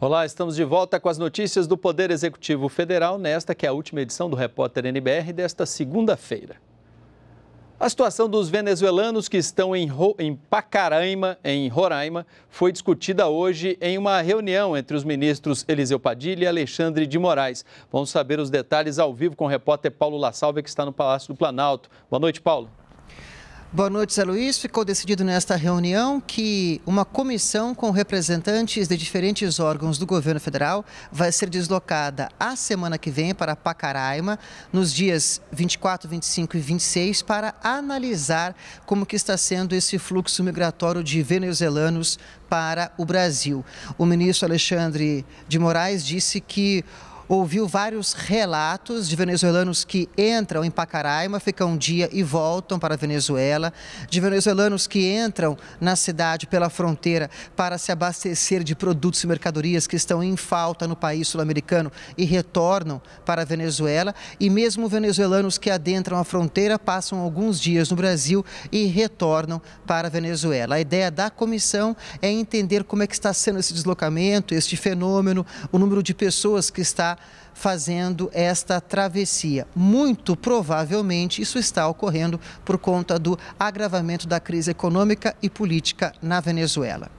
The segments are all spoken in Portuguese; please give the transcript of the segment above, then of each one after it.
Olá, estamos de volta com as notícias do Poder Executivo Federal nesta que é a última edição do Repórter NBR desta segunda-feira. A situação dos venezuelanos que estão em, em Pacaraima, em Roraima, foi discutida hoje em uma reunião entre os ministros Eliseu Padilha e Alexandre de Moraes. Vamos saber os detalhes ao vivo com o repórter Paulo La Salva, que está no Palácio do Planalto. Boa noite, Paulo. Boa noite, Zé Luiz. Ficou decidido nesta reunião que uma comissão com representantes de diferentes órgãos do governo federal vai ser deslocada a semana que vem para Pacaraima, nos dias 24, 25 e 26, para analisar como que está sendo esse fluxo migratório de venezuelanos para o Brasil. O ministro Alexandre de Moraes disse que ouviu vários relatos de venezuelanos que entram em Pacaraima, ficam um dia e voltam para a Venezuela, de venezuelanos que entram na cidade pela fronteira para se abastecer de produtos e mercadorias que estão em falta no país sul-americano e retornam para a Venezuela, e mesmo venezuelanos que adentram a fronteira passam alguns dias no Brasil e retornam para a Venezuela. A ideia da comissão é entender como é que está sendo esse deslocamento, este fenômeno, o número de pessoas que está fazendo esta travessia. Muito provavelmente isso está ocorrendo por conta do agravamento da crise econômica e política na Venezuela.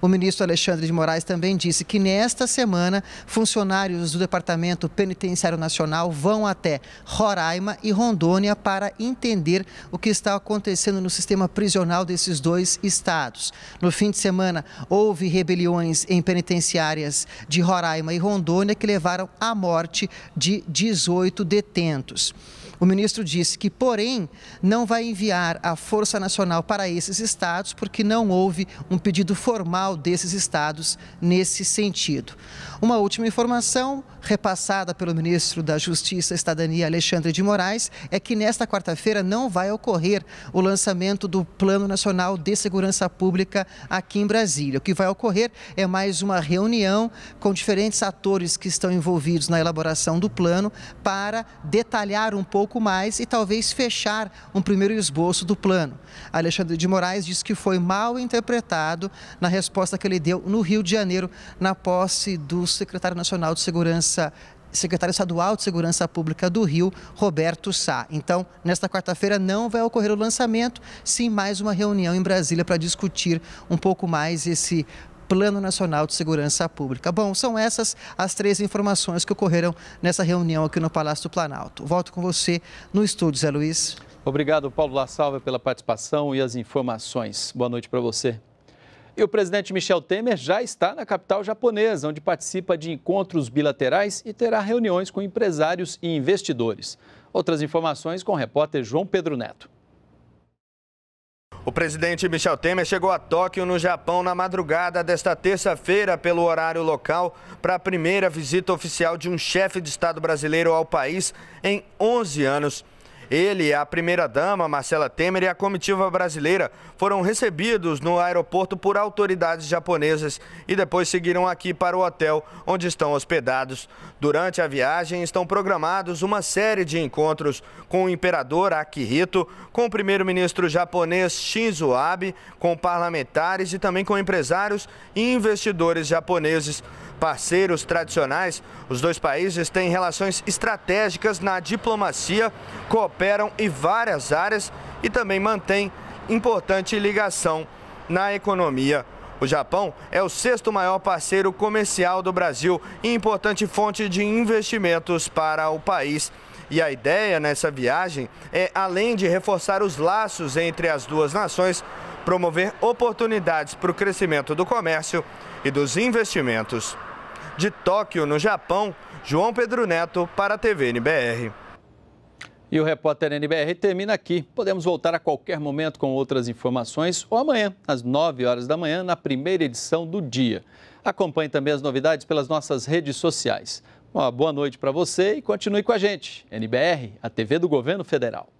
O ministro Alexandre de Moraes também disse que nesta semana funcionários do Departamento Penitenciário Nacional vão até Roraima e Rondônia para entender o que está acontecendo no sistema prisional desses dois estados. No fim de semana, houve rebeliões em penitenciárias de Roraima e Rondônia que levaram à morte de 18 detentos. O ministro disse que, porém, não vai enviar a Força Nacional para esses estados, porque não houve um pedido formal desses estados nesse sentido. Uma última informação, repassada pelo ministro da Justiça e Cidadania, Alexandre de Moraes, é que nesta quarta-feira não vai ocorrer o lançamento do Plano Nacional de Segurança Pública aqui em Brasília. O que vai ocorrer é mais uma reunião com diferentes atores que estão envolvidos na elaboração do plano para detalhar um pouco pouco mais e talvez fechar um primeiro esboço do plano. Alexandre de Moraes disse que foi mal interpretado na resposta que ele deu no Rio de Janeiro, na posse do secretário nacional de Segurança secretário estadual de Segurança Pública do Rio, Roberto Sá. Então, nesta quarta-feira não vai ocorrer o lançamento, sim mais uma reunião em Brasília para discutir um pouco mais esse Plano Nacional de Segurança Pública. Bom, são essas as três informações que ocorreram nessa reunião aqui no Palácio do Planalto. Volto com você no estúdio, Zé Luiz. Obrigado, Paulo La Salva, pela participação e as informações. Boa noite para você. E o presidente Michel Temer já está na capital japonesa, onde participa de encontros bilaterais e terá reuniões com empresários e investidores. Outras informações com o repórter João Pedro Neto. O presidente Michel Temer chegou a Tóquio, no Japão, na madrugada desta terça-feira, pelo horário local, para a primeira visita oficial de um chefe de Estado brasileiro ao país em 11 anos. Ele, a primeira-dama, Marcela Temer, e a comitiva brasileira foram recebidos no aeroporto por autoridades japonesas e depois seguiram aqui para o hotel onde estão hospedados. Durante a viagem, estão programados uma série de encontros com o imperador Akihito, com o primeiro-ministro japonês Shinzo Abe, com parlamentares e também com empresários e investidores japoneses. Parceiros tradicionais, os dois países têm relações estratégicas na diplomacia, cooperam em várias áreas e também mantêm importante ligação na economia. O Japão é o sexto maior parceiro comercial do Brasil e importante fonte de investimentos para o país. E a ideia nessa viagem é, além de reforçar os laços entre as duas nações, promover oportunidades para o crescimento do comércio e dos investimentos. De Tóquio, no Japão, João Pedro Neto para a TV NBR. E o repórter NBR termina aqui. Podemos voltar a qualquer momento com outras informações ou amanhã, às 9 horas da manhã, na primeira edição do dia. Acompanhe também as novidades pelas nossas redes sociais. Uma boa noite para você e continue com a gente. NBR, a TV do Governo Federal.